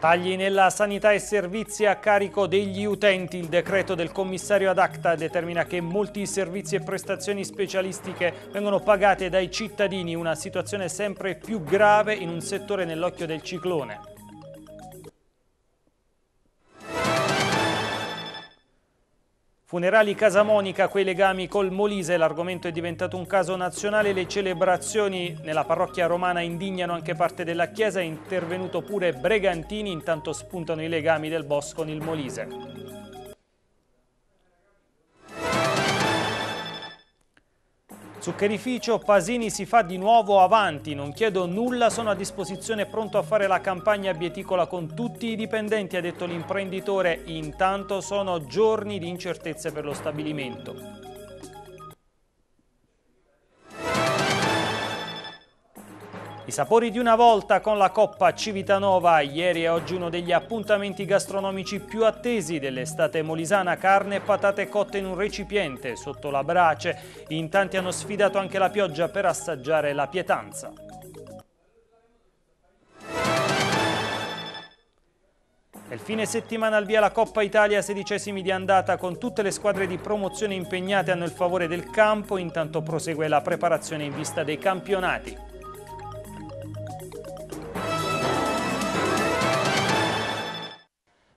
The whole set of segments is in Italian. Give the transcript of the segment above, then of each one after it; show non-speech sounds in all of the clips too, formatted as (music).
Tagli nella sanità e servizi a carico degli utenti. Il decreto del commissario ad acta determina che molti servizi e prestazioni specialistiche vengono pagate dai cittadini, una situazione sempre più grave in un settore nell'occhio del ciclone. Funerali Casa Monica, quei legami col Molise, l'argomento è diventato un caso nazionale, le celebrazioni nella parrocchia romana indignano anche parte della chiesa, è intervenuto pure Bregantini, intanto spuntano i legami del boss con il Molise. Zuccherificio, Pasini si fa di nuovo avanti, non chiedo nulla, sono a disposizione pronto a fare la campagna bieticola con tutti i dipendenti, ha detto l'imprenditore, intanto sono giorni di incertezze per lo stabilimento. I sapori di una volta con la Coppa Civitanova, ieri e oggi uno degli appuntamenti gastronomici più attesi dell'estate molisana, carne e patate cotte in un recipiente sotto la brace. In tanti hanno sfidato anche la pioggia per assaggiare la pietanza. Nel fine settimana al via la Coppa Italia sedicesimi di andata con tutte le squadre di promozione impegnate hanno il favore del campo, intanto prosegue la preparazione in vista dei campionati.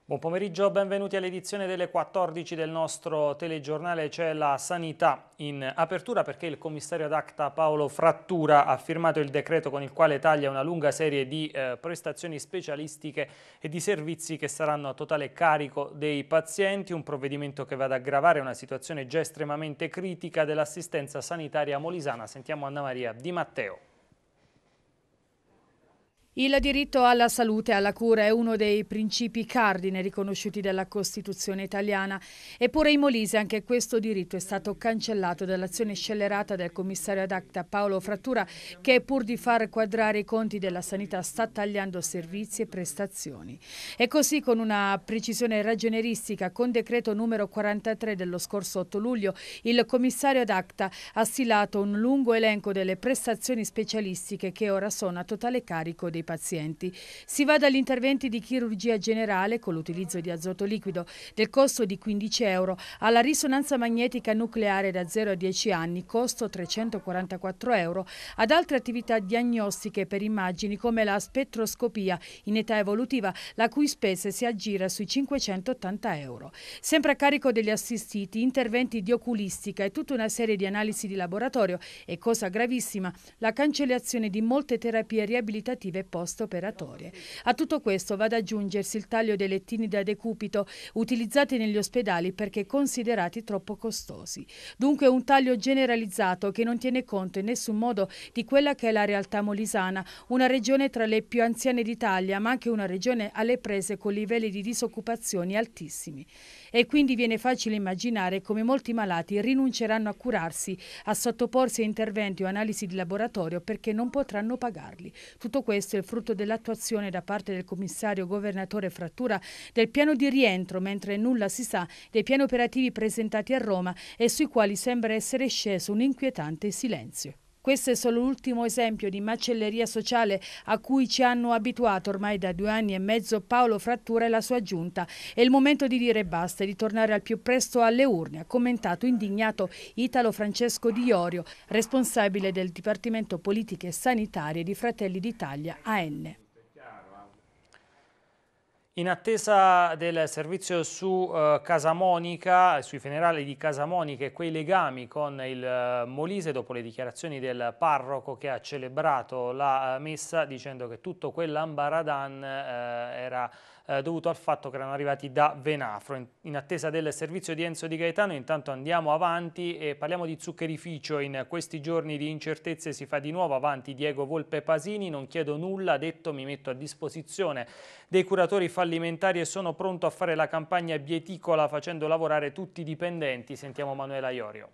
Buon pomeriggio, benvenuti all'edizione delle 14 del nostro telegiornale C'è la sanità in apertura perché il commissario ad acta Paolo Frattura ha firmato il decreto con il quale taglia una lunga serie di eh, prestazioni specialistiche e di servizi che saranno a totale carico dei pazienti, un provvedimento che va ad aggravare una situazione già estremamente critica dell'assistenza sanitaria molisana. Sentiamo Anna Maria Di Matteo. Il diritto alla salute e alla cura è uno dei principi cardine riconosciuti dalla Costituzione italiana, eppure in Molise anche questo diritto è stato cancellato dall'azione scellerata del commissario ad acta Paolo Frattura che pur di far quadrare i conti della sanità sta tagliando servizi e prestazioni. E così con una precisione ragioneristica con decreto numero 43 dello scorso 8 luglio il commissario ad acta ha stilato un lungo elenco delle prestazioni specialistiche che ora sono a totale carico dei dei pazienti. Si va dagli interventi di chirurgia generale con l'utilizzo di azoto liquido del costo di 15 euro alla risonanza magnetica nucleare da 0 a 10 anni costo 344 euro ad altre attività diagnostiche per immagini come la spettroscopia in età evolutiva la cui spesa si aggira sui 580 euro. Sempre a carico degli assistiti interventi di oculistica e tutta una serie di analisi di laboratorio e cosa gravissima la cancellazione di molte terapie riabilitative post-operatorie. A tutto questo va ad aggiungersi il taglio dei lettini da decupito utilizzati negli ospedali perché considerati troppo costosi. Dunque un taglio generalizzato che non tiene conto in nessun modo di quella che è la realtà molisana, una regione tra le più anziane d'Italia, ma anche una regione alle prese con livelli di disoccupazione altissimi e quindi viene facile immaginare come molti malati rinunceranno a curarsi, a sottoporsi a interventi o analisi di laboratorio perché non potranno pagarli. Tutto questo è il frutto dell'attuazione da parte del commissario governatore Frattura del piano di rientro, mentre nulla si sa dei piani operativi presentati a Roma e sui quali sembra essere sceso un inquietante silenzio. Questo è solo l'ultimo esempio di macelleria sociale a cui ci hanno abituato ormai da due anni e mezzo Paolo Frattura e la sua giunta. È il momento di dire basta e di tornare al più presto alle urne, ha commentato indignato Italo Francesco Di Iorio, responsabile del Dipartimento Politiche Sanitarie di Fratelli d'Italia AN. In attesa del servizio su uh, Monica, sui funerali di Casa Monica e quei legami con il uh, Molise, dopo le dichiarazioni del parroco che ha celebrato la uh, messa dicendo che tutto quell'ambaradan era eh, dovuto al fatto che erano arrivati da Venafro. In, in, attesa del servizio di Enzo Di Gaetano intanto andiamo avanti e parliamo di zuccherificio. In questi giorni di incertezze si fa di nuovo avanti Diego Volpe Pasini, non chiedo nulla, detto mi metto a disposizione dei curatori fallimentari e sono pronto a fare la campagna bieticola facendo lavorare tutti i dipendenti. Sentiamo Manuela Iorio.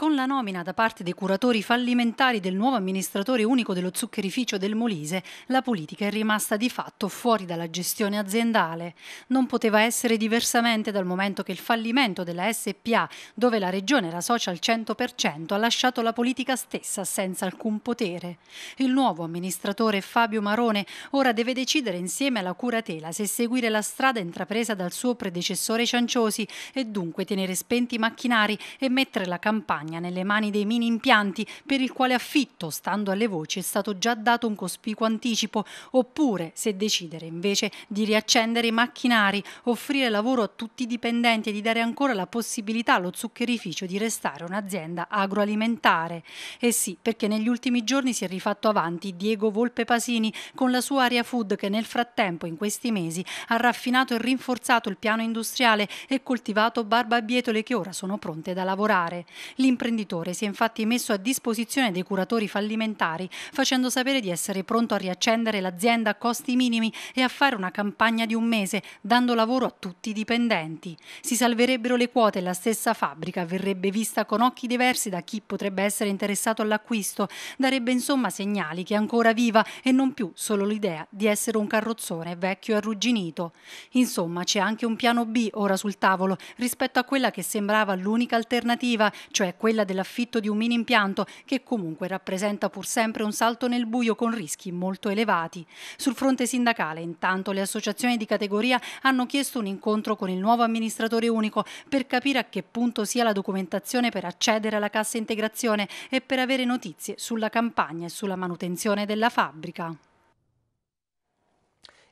Con la nomina da parte dei curatori fallimentari del nuovo amministratore unico dello zuccherificio del Molise, la politica è rimasta di fatto fuori dalla gestione aziendale. Non poteva essere diversamente dal momento che il fallimento della SPA, dove la regione era socia al 100%, ha lasciato la politica stessa senza alcun potere. Il nuovo amministratore Fabio Marone ora deve decidere insieme alla curatela se seguire la strada intrapresa dal suo predecessore Cianciosi e dunque tenere spenti i macchinari e mettere la campagna Spagna nelle mani dei mini impianti per il quale affitto, stando alle voci, è stato già dato un cospicuo anticipo, oppure se decidere invece di riaccendere i macchinari, offrire lavoro a tutti i dipendenti e di dare ancora la possibilità allo zuccherificio di restare un'azienda agroalimentare. E eh sì, perché negli ultimi giorni si è rifatto avanti Diego Volpe Pasini con la sua area food che nel frattempo in questi mesi ha raffinato e rinforzato il piano industriale e coltivato barbabietole che ora sono pronte da lavorare. L'impresa imprenditore si è infatti messo a disposizione dei curatori fallimentari, facendo sapere di essere pronto a riaccendere l'azienda a costi minimi e a fare una campagna di un mese, dando lavoro a tutti i dipendenti. Si salverebbero le quote e la stessa fabbrica verrebbe vista con occhi diversi da chi potrebbe essere interessato all'acquisto, darebbe insomma segnali che è ancora viva e non più solo l'idea di essere un carrozzone vecchio e arrugginito. Insomma, c'è anche un piano B ora sul tavolo rispetto a quella che sembrava l'unica alternativa, cioè quella quella dell'affitto di un mini impianto che comunque rappresenta pur sempre un salto nel buio con rischi molto elevati. Sul fronte sindacale intanto le associazioni di categoria hanno chiesto un incontro con il nuovo amministratore unico per capire a che punto sia la documentazione per accedere alla cassa integrazione e per avere notizie sulla campagna e sulla manutenzione della fabbrica.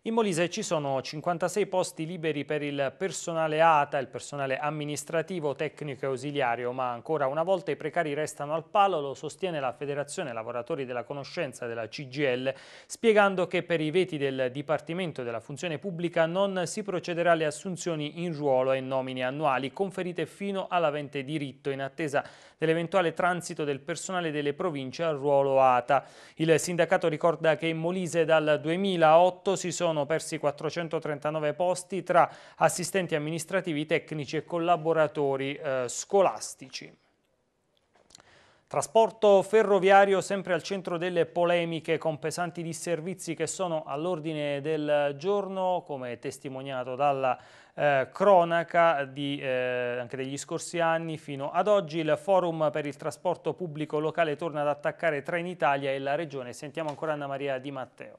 In Molise ci sono 56 posti liberi per il personale ATA, il personale amministrativo, tecnico e ausiliario, ma ancora una volta i precari restano al palo, lo sostiene la Federazione Lavoratori della Conoscenza della CGL, spiegando che per i veti del Dipartimento della Funzione Pubblica non si procederà alle assunzioni in ruolo e nomine annuali conferite fino all'avente diritto in attesa dell'eventuale transito del personale delle province al ruolo ATA. Il sindacato ricorda che in Molise dal 2008 si sono sono persi 439 posti tra assistenti amministrativi, tecnici e collaboratori eh, scolastici. Trasporto ferroviario sempre al centro delle polemiche con pesanti disservizi che sono all'ordine del giorno, come testimoniato dalla eh, cronaca di, eh, anche degli scorsi anni fino ad oggi. Il forum per il trasporto pubblico locale torna ad attaccare Trenitalia e la Regione. Sentiamo ancora Anna Maria Di Matteo.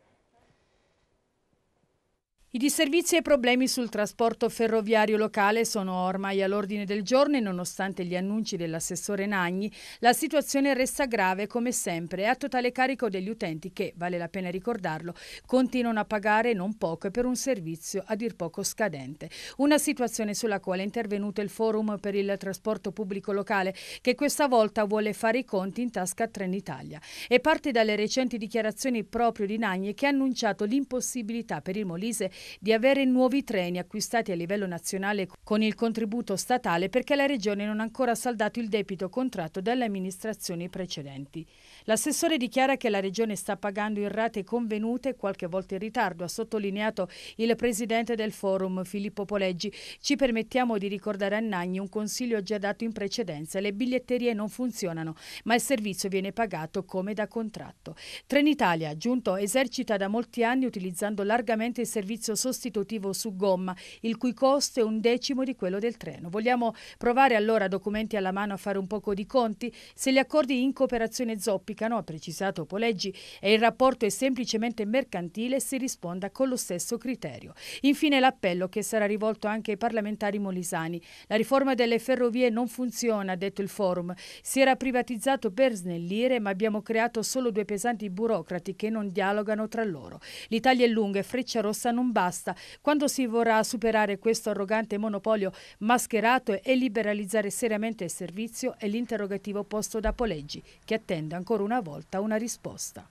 I disservizi e i problemi sul trasporto ferroviario locale sono ormai all'ordine del giorno e nonostante gli annunci dell'assessore Nagni, la situazione resta grave come sempre a totale carico degli utenti che, vale la pena ricordarlo, continuano a pagare non poco per un servizio a dir poco scadente. Una situazione sulla quale è intervenuto il Forum per il trasporto pubblico locale che questa volta vuole fare i conti in tasca a Trenitalia e parte dalle recenti dichiarazioni proprio di Nagni che ha annunciato l'impossibilità per il Molise di avere nuovi treni acquistati a livello nazionale con il contributo statale perché la Regione non ha ancora saldato il debito contratto dalle amministrazioni precedenti. L'assessore dichiara che la Regione sta pagando in rate convenute, qualche volta in ritardo, ha sottolineato il presidente del forum Filippo Poleggi. Ci permettiamo di ricordare a Nagni un consiglio già dato in precedenza. Le biglietterie non funzionano, ma il servizio viene pagato come da contratto. Trenitalia, giunto, esercita da molti anni utilizzando largamente il servizio servizio sostitutivo su gomma, il cui costo è un decimo di quello del treno. Vogliamo provare allora, documenti alla mano, a fare un poco di conti? Se gli accordi in cooperazione zoppicano, ha precisato Poleggi, e il rapporto è semplicemente mercantile, si risponda con lo stesso criterio. Infine l'appello che sarà rivolto anche ai parlamentari molisani. La riforma delle ferrovie non funziona, ha detto il forum. Si era privatizzato per snellire, ma abbiamo creato solo due pesanti burocrati che non dialogano tra loro. L'Italia è lunga e Freccia Rossa non basta basta. Quando si vorrà superare questo arrogante monopolio mascherato e liberalizzare seriamente il servizio è l'interrogativo posto da Poleggi, che attende ancora una volta una risposta.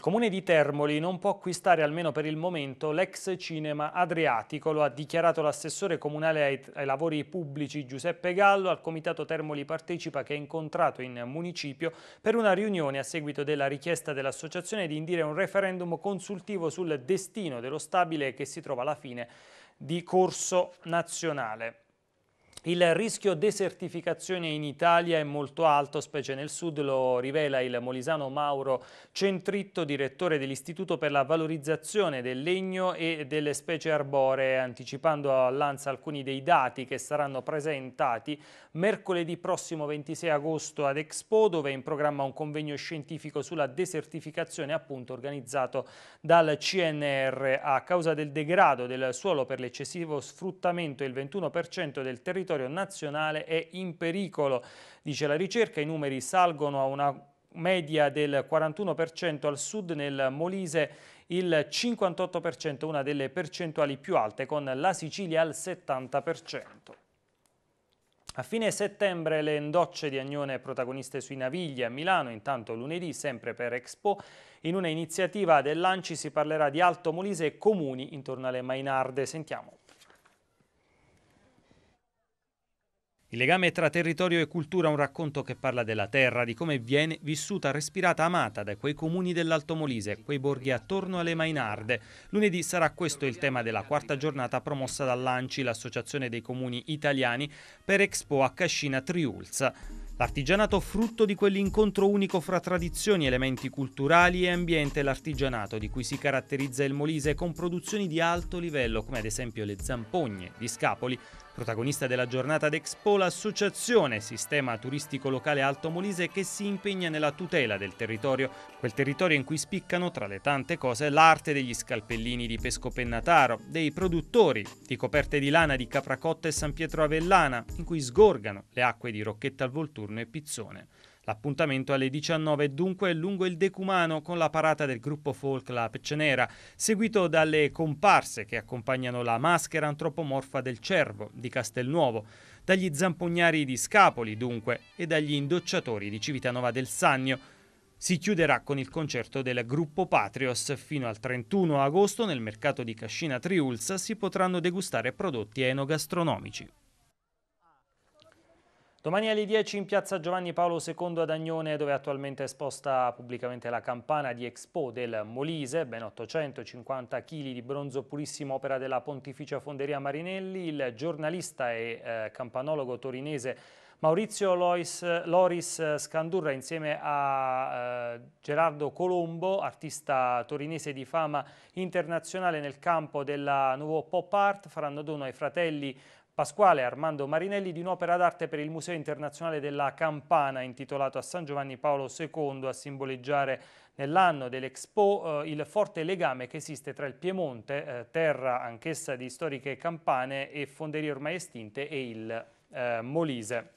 Il comune di Termoli non può acquistare almeno per il momento l'ex cinema Adriatico, lo ha dichiarato l'assessore comunale ai, ai, lavori pubblici Giuseppe Gallo al comitato Termoli Partecipa che è incontrato in municipio per una riunione a seguito della richiesta dell'associazione di indire un referendum consultivo sul destino dello stabile che si trova alla fine di corso nazionale. Il rischio desertificazione in Italia è molto alto, specie nel sud, lo rivela il molisano Mauro Centritto, direttore dell'Istituto per la valorizzazione del legno e delle specie arboree, anticipando all'ANSA alcuni dei dati che saranno presentati mercoledì prossimo 26 agosto ad Expo, dove è in programma un convegno scientifico sulla desertificazione appunto organizzato dal CNR a causa del degrado del suolo per l'eccessivo sfruttamento il 21% del territorio territorio nazionale è in pericolo. Dice la ricerca, i numeri salgono a una media del 41% al sud, nel Molise il 58%, una delle percentuali più alte, con la Sicilia al 70%. A fine settembre le endocce di Agnone protagoniste sui navigli a Milano, intanto lunedì sempre per Expo, in una un'iniziativa dell'Anci si parlerà di Alto Molise e comuni intorno alle Mainarde. Sentiamo. Il legame tra territorio e cultura è un racconto che parla della terra, di come viene vissuta, respirata, amata da quei comuni dell'Alto Molise, quei borghi attorno alle Mainarde. Lunedì sarà questo il tema della quarta giornata promossa dall'ANCI, l'Associazione dei Comuni Italiani, per Expo a Cascina Triulza. L'artigianato frutto di quell'incontro unico fra tradizioni, elementi culturali e ambiente, l'artigianato di cui si caratterizza il Molise con produzioni di alto livello come ad esempio le zampogne di Scapoli, Protagonista della giornata d'Expo l'associazione Sistema Turistico Locale Alto Molise che si impegna nella tutela del territorio, quel territorio in cui spiccano tra le tante cose l'arte degli scalpellini di pesco pennataro, dei produttori di coperte di lana di Capracotta e San Pietro Avellana, in cui sgorgano le acque di Rocchetta al Volturno e Pizzone. L'appuntamento alle 19 è dunque lungo il decumano con la parata del gruppo folk La Peccenera, seguito dalle comparse che accompagnano la maschera antropomorfa del cervo di Castelnuovo, dagli zampognari di Scapoli dunque e dagli indocciatori di Civitanova del Sannio, si chiuderà con il concerto del gruppo Patrios. Fino al 31 agosto nel mercato di Cascina Triulsa si potranno degustare prodotti enogastronomici. Domani alle 10 in piazza Giovanni Paolo II ad Agnone, dove attualmente è esposta pubblicamente la campana di Expo del Molise, ben 850 kg di bronzo purissimo opera della Pontificia Fonderia Marinelli, il giornalista e eh, campanologo torinese Maurizio Lois, Loris Scandurra insieme a eh, Gerardo Colombo, artista torinese di fama internazionale nel campo della nuovo pop art, faranno dono ai fratelli Pasquale Armando Marinelli di un'opera d'arte per il Museo Internazionale della Campana intitolato a San Giovanni Paolo II a simboleggiare nell'anno dell'Expo eh, il forte legame che esiste tra il Piemonte, eh, terra anch'essa di storiche campane e fonderie ormai estinte, e il eh, Molise.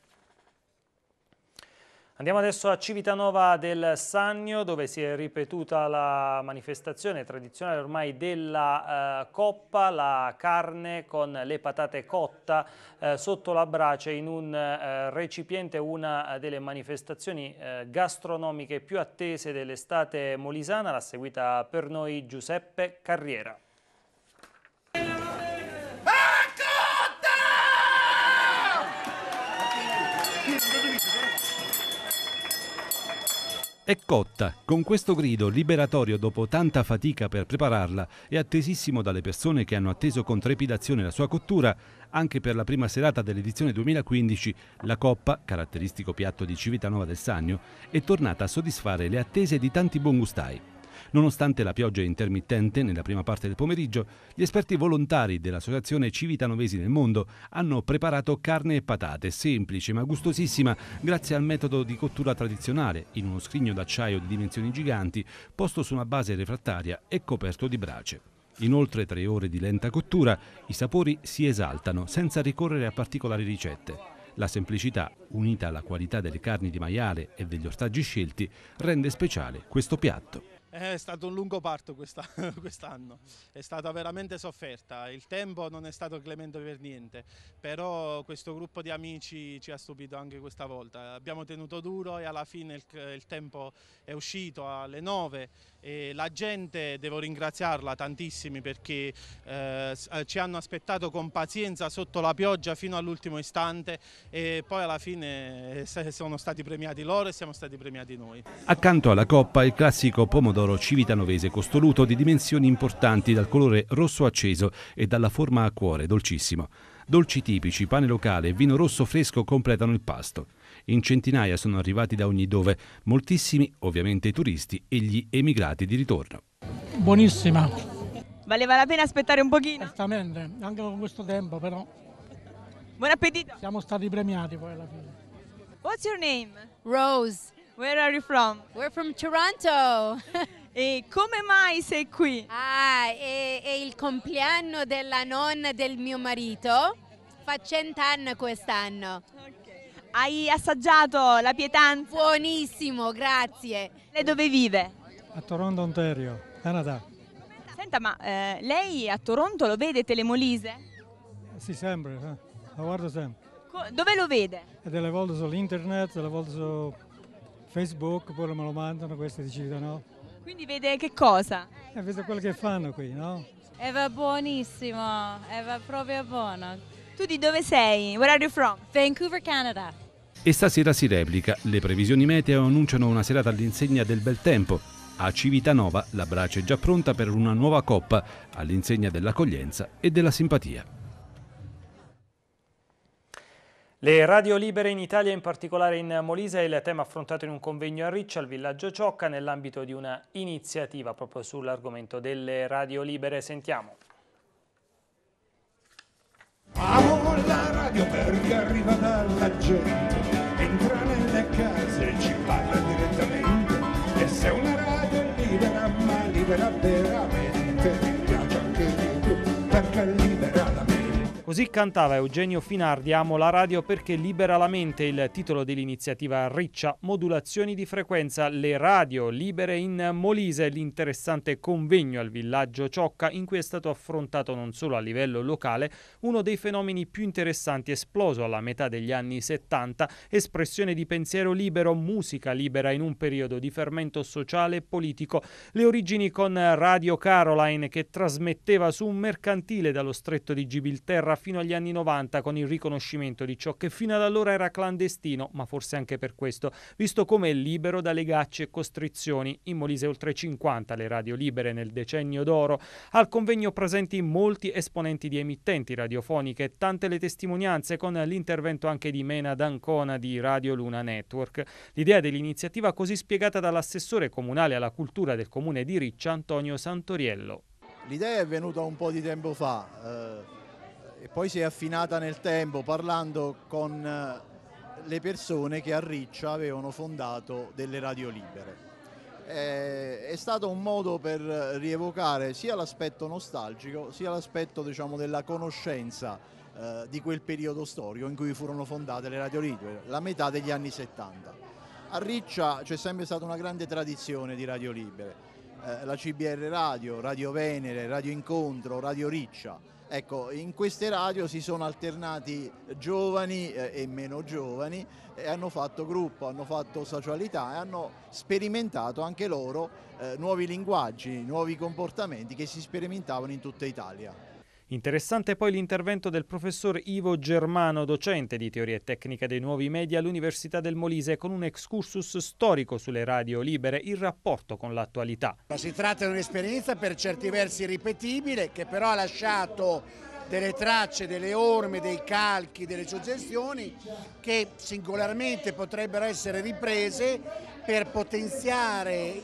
Andiamo adesso a Civitanova del Sannio dove si è ripetuta la manifestazione tradizionale ormai della eh, coppa, la carne con le patate cotta eh, sotto la brace in un eh, recipiente, una delle manifestazioni eh, gastronomiche più attese dell'estate molisana, l'ha seguita per noi Giuseppe Carriera. È cotta, con questo grido liberatorio dopo tanta fatica per prepararla e attesissimo dalle persone che hanno atteso con trepidazione la sua cottura, anche per la prima serata dell'edizione 2015 la coppa, caratteristico piatto di Civitanova del Sannio, è tornata a soddisfare le attese di tanti buongustai. Nonostante la pioggia intermittente nella prima parte del pomeriggio, gli esperti volontari dell'Associazione Civitanovesi nel Mondo hanno preparato carne e patate, semplice ma gustosissima, grazie al metodo di cottura tradizionale, in uno scrigno d'acciaio di dimensioni giganti, posto su una base refrattaria e coperto di brace. In oltre tre ore di lenta cottura i sapori si esaltano senza ricorrere a particolari ricette. La semplicità, unita alla qualità delle carni di maiale e degli ortaggi scelti, rende speciale questo piatto. Eh, è stato un lungo parto (laughs) quest'anno, è stata veramente sofferta, il tempo non è stato clemente per niente, però questo gruppo di amici ci ha stupito anche questa volta, abbiamo tenuto duro e alla fine il, il tempo è uscito alle 9 e la gente, devo ringraziarla tantissimi perché eh, ci hanno aspettato con pazienza sotto la pioggia fino all'ultimo istante e poi alla fine eh, sono stati premiati loro e siamo stati premiati noi. Accanto alla coppa il classico pomodoro civitanovese costoluto di dimensioni importanti dal colore rosso acceso e dalla forma a cuore dolcissimo. Dolci tipici, pane locale e vino rosso fresco completano il pasto. In centinaia sono arrivati da ogni dove, moltissimi ovviamente i turisti e gli emigrati di ritorno. Buonissima. Valeva la pena aspettare un pochino? Certamente, anche con questo tempo però. Buon appetito. Siamo stati premiati poi alla fine. What's your name? Rose. Where are you from? We're from Toronto. (laughs) E come mai sei qui? Ah, è, è il compleanno della nonna del mio marito, fa cent'anni quest'anno. Hai assaggiato la pietanza? Buonissimo, grazie. Lei dove vive? A Toronto, Ontario, Canada. Senta, ma eh, lei a Toronto lo vede Telemolise? Sì, sempre, eh. lo guardo sempre. Co dove lo vede? E delle volte su internet, delle volte su Facebook, pure me lo mandano, queste decidono. Quindi vede che cosa? Eh, vedo quello che fanno qui, no? E eh, va buonissimo, e eh, va proprio buono. Tu di dove sei? Where are you from? Vancouver, Canada. E stasera si replica. Le previsioni meteo annunciano una serata all'insegna del bel tempo. A Civitanova la brace è già pronta per una nuova coppa all'insegna dell'accoglienza e della simpatia. Le radio libere in Italia, in particolare in Molise, è il tema affrontato in un convegno a Riccia, al villaggio Ciocca, nell'ambito di una iniziativa proprio sull'argomento delle radio libere. Sentiamo. Amo la radio perché arriva dalla gente, entra nelle case e ci parla direttamente. E se una radio è libera, ma libera veramente, mi piace anche di più perché è libera. Così cantava Eugenio Finardi Amo la radio perché libera la mente, il titolo dell'iniziativa Riccia, modulazioni di frequenza, le radio libere in Molise, l'interessante convegno al villaggio Ciocca in cui è stato affrontato non solo a livello locale uno dei fenomeni più interessanti esploso alla metà degli anni 70, espressione di pensiero libero, musica libera in un periodo di fermento sociale e politico, le origini con Radio Caroline che trasmetteva su un mercantile dallo stretto di Gibilterra fino agli anni 90 con il riconoscimento di ciò che fino ad allora era clandestino, ma forse anche per questo, visto come è libero da legacci e costrizioni. In Molise oltre 50 le radio libere nel decennio d'oro. Al convegno presenti molti esponenti di emittenti radiofoniche, tante le testimonianze con l'intervento anche di Mena D'Ancona di Radio Luna Network. L'idea dell'iniziativa così spiegata dall'assessore comunale alla cultura del comune di Riccia Antonio Santoriello. L'idea è venuta un po' di tempo fa, eh, e poi si è affinata nel tempo parlando con eh, le persone che a Riccia avevano fondato delle radio libere. Eh, è stato un modo per rievocare sia l'aspetto nostalgico sia l'aspetto diciamo, della conoscenza eh, di quel periodo storico in cui furono fondate le radio libere, la metà degli anni 70. A Riccia c'è sempre stata una grande tradizione di radio libere eh, la CBR Radio, Radio Venere, Radio Incontro, Radio Riccia. Ecco, in queste radio si sono alternati giovani eh, e meno giovani e hanno fatto gruppo, hanno fatto socialità e hanno sperimentato anche loro eh, nuovi linguaggi, nuovi comportamenti che si sperimentavano in tutta Italia. Interessante poi l'intervento del professor Ivo Germano, docente di teoria e tecnica dei nuovi media all'Università del Molise, con un excursus storico sulle radio libere in rapporto con l'attualità. Si tratta di un'esperienza per certi versi ripetibile che però ha lasciato delle tracce, delle orme, dei calchi, delle suggestioni che singolarmente potrebbero essere riprese per potenziare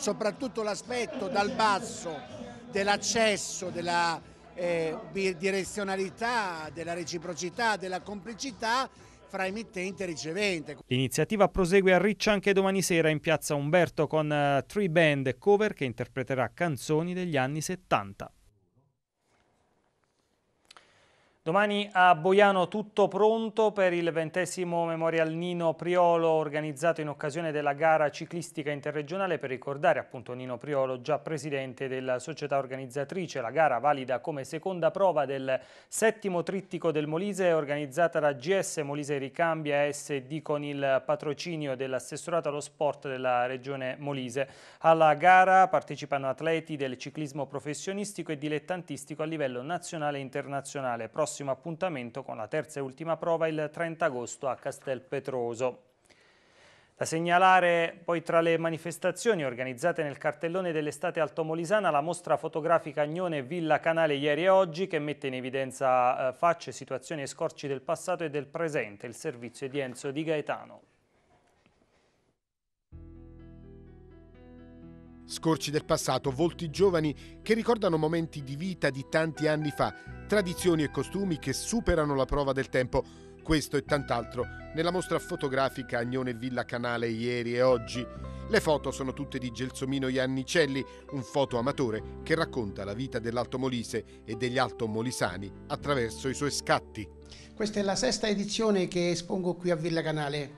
soprattutto l'aspetto dal basso dell'accesso, della eh, bidirezionalità, della reciprocità, della complicità fra emittente e ricevente. L'iniziativa prosegue a Riccia anche domani sera in piazza Umberto con eh, Three Band cover che interpreterà canzoni degli anni 70. Domani a Boiano tutto pronto per il ventesimo Memorial Nino Priolo organizzato in occasione della gara ciclistica interregionale per ricordare appunto Nino Priolo già presidente della società organizzatrice. La gara valida come seconda prova del settimo trittico del Molise organizzata da GS Molise Ricambia SD con il patrocinio dell'assessorato allo sport della regione Molise. Alla gara partecipano atleti del ciclismo professionistico e dilettantistico a livello nazionale e internazionale. Prossimo prossimo appuntamento con la terza e ultima prova il 30 agosto a Castel Petroso. Da segnalare poi tra le manifestazioni organizzate nel cartellone dell'estate altomolisana la mostra fotografica Agnone Villa Canale ieri e oggi che mette in evidenza eh, facce, situazioni e scorci del passato e del presente, il servizio di Enzo Di Gaetano. Scorci del passato, volti giovani che ricordano momenti di vita di tanti anni fa, tradizioni e costumi che superano la prova del tempo. Questo e tant'altro nella mostra fotografica Agnone Villa Canale ieri e oggi. Le foto sono tutte di Gelsomino Iannicelli, un foto amatore che racconta la vita dell'Alto Molise e degli Alto Molisani attraverso i suoi scatti. Questa è la sesta edizione che espongo qui a Villa Canale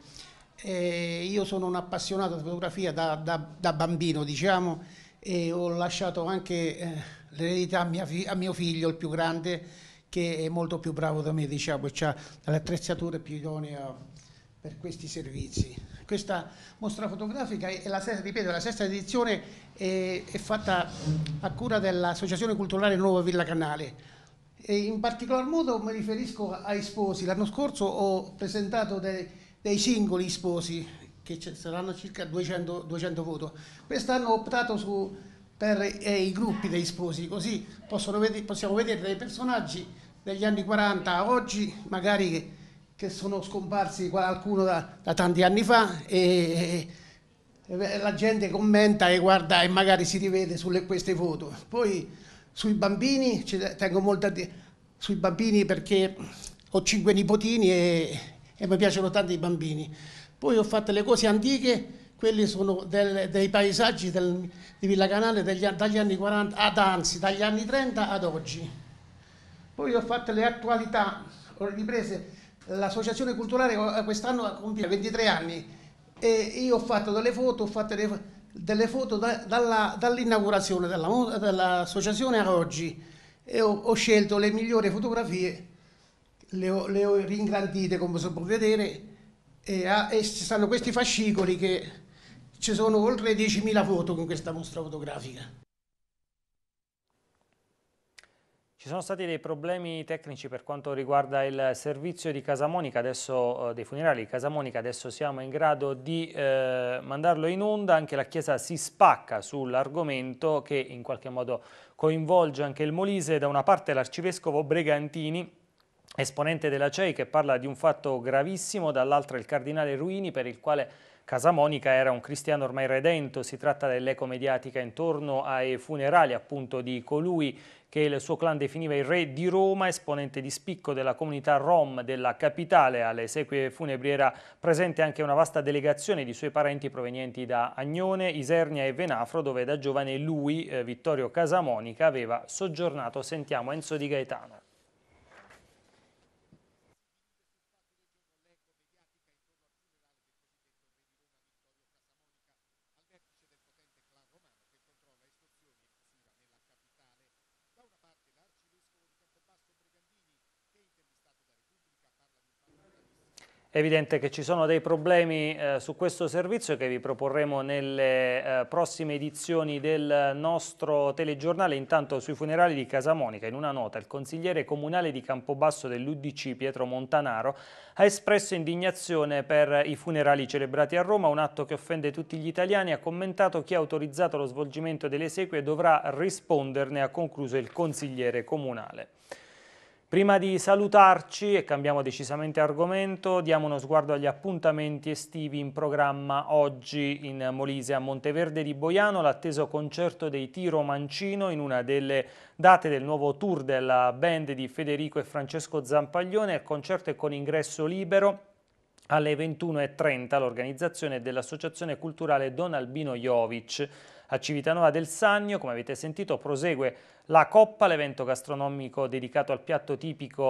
eh, io sono un appassionato di fotografia da, da, da bambino, diciamo, e ho lasciato anche eh, l'eredità a, a, mio figlio, il più grande, che è molto più bravo da me, diciamo, e ha l'attrezzatura più idonee per questi servizi. Questa mostra fotografica è la sesta, ripeto, la sesta edizione è, è fatta a cura dell'Associazione Culturale Nuova Villa Canale. E in particolar modo mi riferisco ai sposi. L'anno scorso ho presentato dei dei singoli sposi, che saranno circa 200, 200 voti. Quest'anno ho optato su, per eh, i gruppi dei sposi, così ved possiamo vedere dei personaggi degli anni 40 oggi, magari che, che sono scomparsi qualcuno da, da tanti anni fa e, e, la gente commenta e guarda e magari si rivede su queste foto. Poi sui bambini, ci tengo molto a dire, sui bambini perché ho cinque nipotini e e mi piacciono tanto i bambini. Poi ho fatto le cose antiche, quelli sono del, dei paesaggi del, di Villa Canale degli, dagli anni 40, ad anzi dagli anni 30 ad oggi. Poi ho fatto le attualità, ho riprese l'associazione culturale eh, quest'anno compie 23 anni e io ho fatto delle foto, ho fatto delle, delle foto da, dalla, dall'inaugurazione della, dell'associazione a oggi e ho, ho scelto le migliori fotografie le ho, le ho ringrandite come si può vedere e, ha, e, ci sono questi fascicoli che ci sono oltre 10.000 foto con questa mostra fotografica. Ci sono stati dei problemi tecnici per quanto riguarda il servizio di Casa Monica, adesso, eh, dei funerali di Casa Monica, adesso siamo in grado di eh, mandarlo in onda, anche la Chiesa si spacca sull'argomento che in qualche modo coinvolge anche il Molise, da una parte l'arcivescovo Bregantini esponente della CEI che parla di un fatto gravissimo, dall'altra il cardinale Ruini per il quale Casamonica era un cristiano ormai redento, si tratta dell'eco mediatica intorno ai funerali appunto di colui che il suo clan definiva il re di Roma, esponente di spicco della comunità Rom della capitale. Alle esequie funebri era presente anche una vasta delegazione di suoi parenti provenienti da Agnone, Isernia e Venafro, dove da giovane lui, eh, Vittorio Casamonica, aveva soggiornato. Sentiamo Enzo di Gaetano. È evidente che ci sono dei problemi eh, su questo servizio che vi proporremo nelle eh, prossime edizioni del nostro telegiornale. Intanto sui funerali di Casa Monica, in una nota, il consigliere comunale di Campobasso dell'Udc Pietro Montanaro ha espresso indignazione per i funerali celebrati a Roma, un atto che offende tutti gli italiani, ha commentato chi ha autorizzato lo svolgimento delle esequie dovrà risponderne, ha concluso il consigliere comunale. Prima di salutarci e cambiamo decisamente argomento, diamo uno sguardo agli appuntamenti estivi in programma oggi in Molise a Monteverde di Boiano, l'atteso concerto dei Tiro Mancino in una delle date del nuovo tour della band di Federico e Francesco Zampaglione, il concerto è con ingresso libero alle 21.30 l'organizzazione dell'Associazione Culturale Don Albino Jovic. A Civitanova del Sannio, come avete sentito, prosegue la Coppa, l'evento gastronomico dedicato al piatto tipico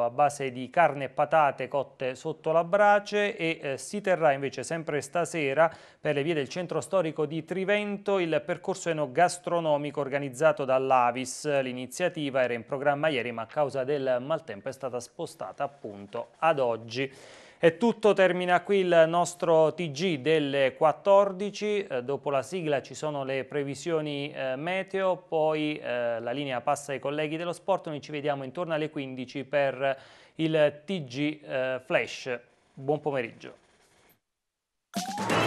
eh, a base di carne e patate cotte sotto la brace e eh, si terrà invece sempre stasera per le vie del centro storico di Trivento il percorso enogastronomico organizzato dall'Avis. L'iniziativa era in programma ieri ma a causa del maltempo è stata spostata appunto ad oggi. È tutto, termina qui il nostro TG delle 14, eh, dopo la sigla ci sono le previsioni eh, meteo, poi eh, la linea passa ai colleghi dello sport, noi ci vediamo intorno alle 15 per il TG Flash. Buon pomeriggio.